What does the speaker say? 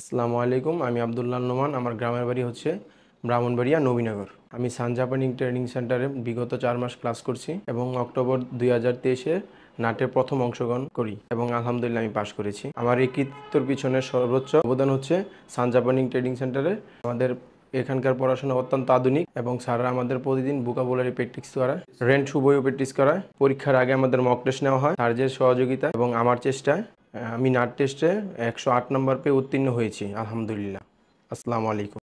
আসসালামু আলাইকুম আমি আবদুল্লাহ নোমান আমার গ্রামের বাড়ি হচ্ছে ব্রাহ্মণবাড়িয়া নবীনগর আমি সানজাপানিং ট্রেনিং সেন্টারে বিগত চার মাস ক্লাস করছি এবং অক্টোবর দুই হাজার তেইশে নাটের প্রথম অংশগ্রহণ করি এবং আলহামদুলিল্লাহ আমি পাশ করেছি আমার এই কৃতিত্বর পিছনে সর্বোচ্চ অবদান হচ্ছে সানজাপানিং ট্রেনিং সেন্টারে আমাদের এখানকার পড়াশোনা অত্যন্ত আধুনিক এবং স্যাররা আমাদের প্রতিদিন বুকাবুলারি প্র্যাকটিস করায় রেন্ট সুবইও প্র্যাকটিস করায় পরীক্ষার আগে আমাদের মক টেস্ট নেওয়া হয় সার্জের সহযোগিতা এবং আমার চেষ্টায় আমি নাট টেস্টে একশো আট নম্বর পেয়ে উত্তীর্ণ হয়েছি আলহামদুলিল্লাহ আসসালামু আলাইকুম